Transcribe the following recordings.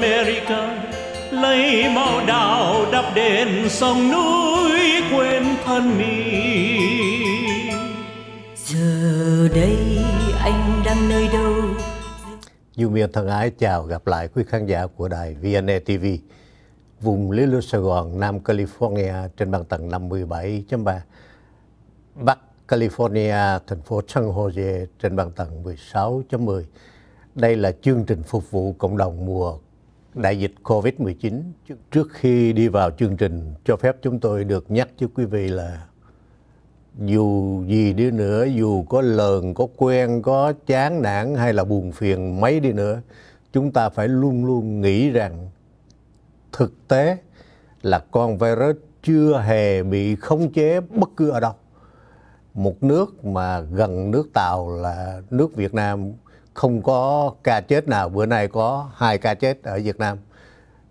America lấy màu đào đắp đền sông núi quên thân mình giờ đây anh đang nơi đâu Dương Miên thân ái chào gặp lại quý khán giả của đài VNA e TV vùng lý lưu Sài Gòn Nam California trên băng tầng 57.3 Bắc California thành phố San Jose trên băng tầng 16.10 đây là chương trình phục vụ cộng đồng mùa đại dịch Covid-19 trước khi đi vào chương trình cho phép chúng tôi được nhắc với quý vị là dù gì đi nữa, dù có lờn, có quen, có chán nản hay là buồn phiền mấy đi nữa, chúng ta phải luôn luôn nghĩ rằng thực tế là con virus chưa hề bị khống chế bất cứ ở đâu. Một nước mà gần nước Tàu là nước Việt Nam không có ca chết nào bữa nay có hai ca chết ở Việt Nam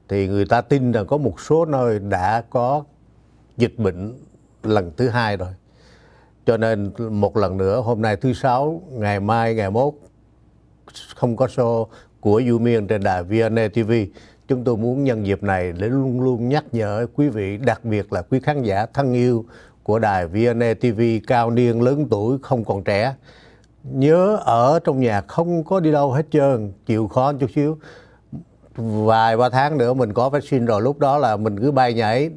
thì người ta tin rằng có một số nơi đã có dịch bệnh lần thứ hai rồi cho nên một lần nữa hôm nay thứ sáu ngày mai ngày mốt không có show của Du Miên trên đài VNA TV chúng tôi muốn nhân dịp này để luôn luôn nhắc nhở quý vị đặc biệt là quý khán giả thân yêu của đài VNA TV cao niên lớn tuổi không còn trẻ nhớ ở trong nhà không có đi đâu hết trơn chịu khó chút xíu vài ba tháng nữa mình có vaccine rồi lúc đó là mình cứ bay nhảy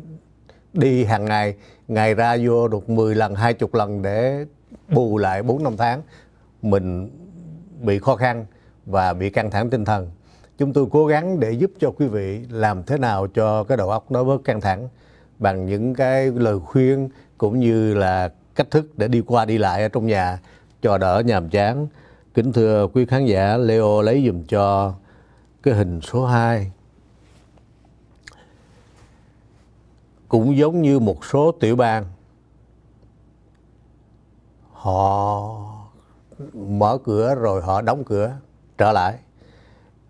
đi hàng ngày ngày ra vô được 10 lần 20 lần để bù lại 4 năm tháng mình bị khó khăn và bị căng thẳng tinh thần chúng tôi cố gắng để giúp cho quý vị làm thế nào cho cái đầu óc nó bớt căng thẳng bằng những cái lời khuyên cũng như là cách thức để đi qua đi lại ở trong nhà cho đỡ nhàm chán. Kính thưa quý khán giả, Leo lấy dùm cho cái hình số 2. Cũng giống như một số tiểu bang, họ mở cửa rồi họ đóng cửa trở lại.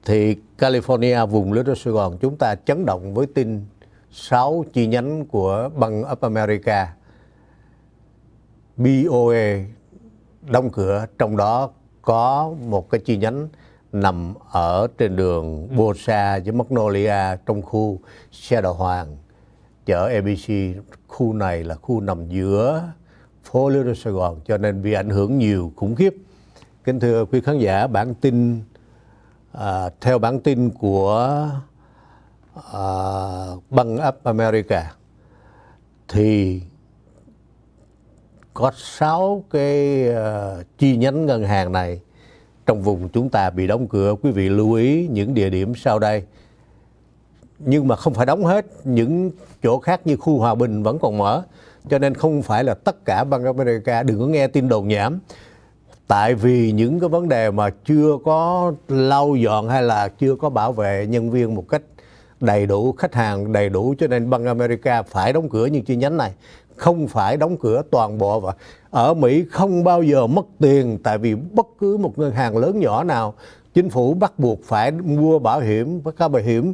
Thì California vùng lưới đất Sài Gòn chúng ta chấn động với tin 6 chi nhánh của băng Up America BOA đóng cửa trong đó có một cái chi nhánh nằm ở trên đường ừ. Bosa với Magnolia trong khu xe Đạo hoàng chợ ABC khu này là khu nằm giữa phố Liêu Đô Sài Gòn cho nên bị ảnh hưởng nhiều khủng khiếp kính thưa quý khán giả bản tin à, theo bản tin của à, băng up America thì có 6 cái uh, chi nhánh ngân hàng này trong vùng chúng ta bị đóng cửa. Quý vị lưu ý những địa điểm sau đây. Nhưng mà không phải đóng hết, những chỗ khác như khu Hòa Bình vẫn còn mở. Cho nên không phải là tất cả bang America đừng có nghe tin đồn nhảm. Tại vì những cái vấn đề mà chưa có lau dọn hay là chưa có bảo vệ nhân viên một cách đầy đủ khách hàng đầy đủ cho nên Bank America phải đóng cửa những chi nhánh này không phải đóng cửa toàn bộ và ở Mỹ không bao giờ mất tiền tại vì bất cứ một ngân hàng lớn nhỏ nào chính phủ bắt buộc phải mua bảo hiểm các bảo hiểm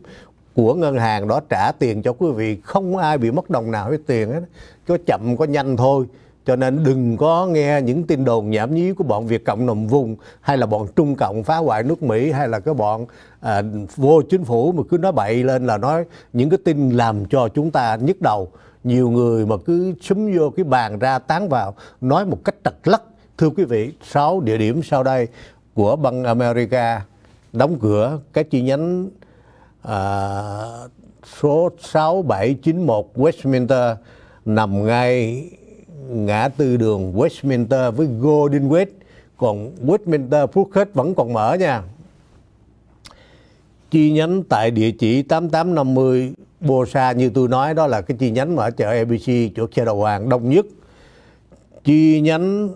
của ngân hàng đó trả tiền cho quý vị không ai bị mất đồng nào hết tiền hết có chậm có nhanh thôi cho nên đừng có nghe những tin đồn nhảm nhí của bọn Việt Cộng nằm vùng hay là bọn Trung Cộng phá hoại nước Mỹ hay là cái bọn à, vô chính phủ mà cứ nói bậy lên là nói những cái tin làm cho chúng ta nhức đầu nhiều người mà cứ súng vô cái bàn ra tán vào nói một cách trật lất thưa quý vị sáu địa điểm sau đây của băng America đóng cửa cái chi nhánh à, số 6791 Westminster nằm ngay ngã tư đường Westminster với Golden West còn Westminster Food Court vẫn còn mở nha chi nhánh tại địa chỉ 8850 Bosa như tôi nói đó là cái chi nhánh mà ở chợ ABC chỗ xe đầu hoàng đông nhất chi nhánh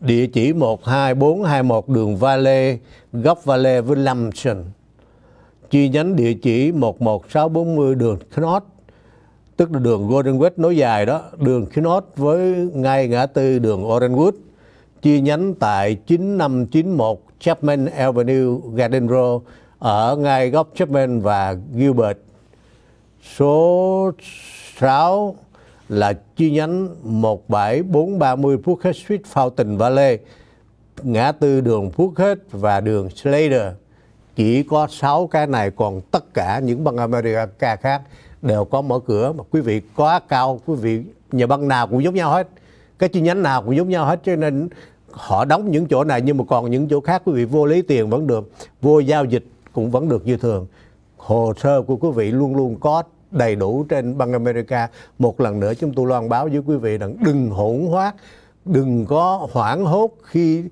địa chỉ 12421 đường Vale góc Vale với Lâm Chi nhánh địa chỉ 11640 đường Knott tức là đường Golden Gate nối dài đó, đường Kinot với ngay ngã tư đường Orangewood, chi nhánh tại 9591 Chapman Avenue, Garden Road, ở ngay góc Chapman và Gilbert. Số 6 là chi nhánh 17430 Phước Street, Fountain Valley, ngã tư đường Phước Hết và đường Slater. Chỉ có 6 cái này, còn tất cả những bang America khác đều có mở cửa mà quý vị có cao quý vị nhà băng nào cũng giống nhau hết cái chi nhánh nào cũng giống nhau hết cho nên họ đóng những chỗ này nhưng mà còn những chỗ khác quý vị vô lấy tiền vẫn được vô giao dịch cũng vẫn được như thường hồ sơ của quý vị luôn luôn có đầy đủ trên băng America một lần nữa chúng tôi loan báo với quý vị rằng đừng hỗn hoác đừng có hoảng hốt khi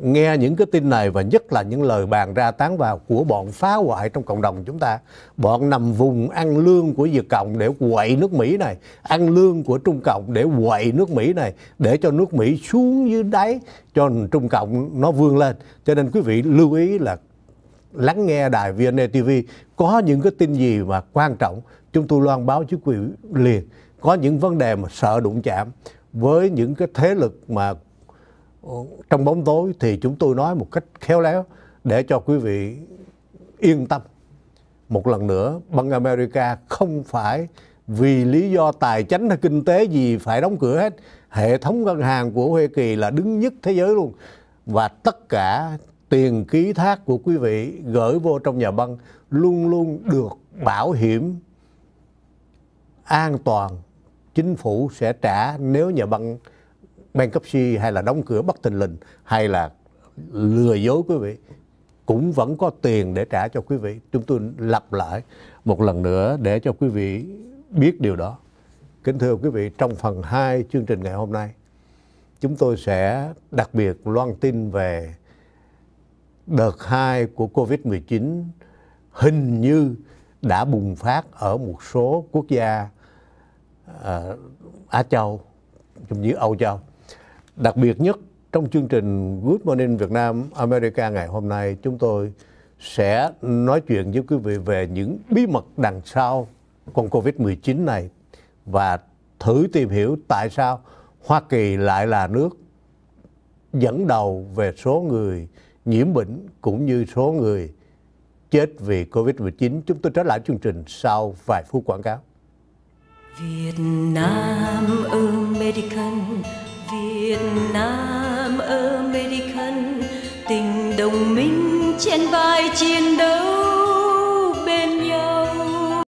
nghe những cái tin này và nhất là những lời bàn ra tán vào của bọn phá hoại trong cộng đồng chúng ta. Bọn nằm vùng ăn lương của Việt Cộng để quậy nước Mỹ này, ăn lương của Trung Cộng để quậy nước Mỹ này, để cho nước Mỹ xuống dưới đáy cho Trung Cộng nó vươn lên. Cho nên quý vị lưu ý là lắng nghe đài VNA e TV có những cái tin gì mà quan trọng chúng tôi loan báo chứ quý vị liền. Có những vấn đề mà sợ đụng chạm với những cái thế lực mà trong bóng tối thì chúng tôi nói một cách khéo léo để cho quý vị yên tâm. Một lần nữa, Bank America không phải vì lý do tài chính hay kinh tế gì phải đóng cửa hết. Hệ thống ngân hàng của Hoa Kỳ là đứng nhất thế giới luôn. Và tất cả tiền ký thác của quý vị gửi vô trong nhà băng luôn luôn được bảo hiểm an toàn chính phủ sẽ trả nếu nhà băng bankruptcy hay là đóng cửa bất tình lình hay là lừa dối quý vị cũng vẫn có tiền để trả cho quý vị. Chúng tôi lặp lại một lần nữa để cho quý vị biết điều đó. Kính thưa quý vị, trong phần 2 chương trình ngày hôm nay, chúng tôi sẽ đặc biệt loan tin về đợt 2 của Covid-19 hình như đã bùng phát ở một số quốc gia uh, Á Châu, cũng như Âu Châu. Đặc biệt nhất trong chương trình Good Morning Việt Nam America ngày hôm nay chúng tôi sẽ nói chuyện với quý vị về những bí mật đằng sau con Covid-19 này và thử tìm hiểu tại sao Hoa Kỳ lại là nước dẫn đầu về số người nhiễm bệnh cũng như số người chết vì Covid-19. Chúng tôi trở lại chương trình sau vài phút quảng cáo. Việt Nam American Việt Nam American tình đồng minh trên vai chiến đấu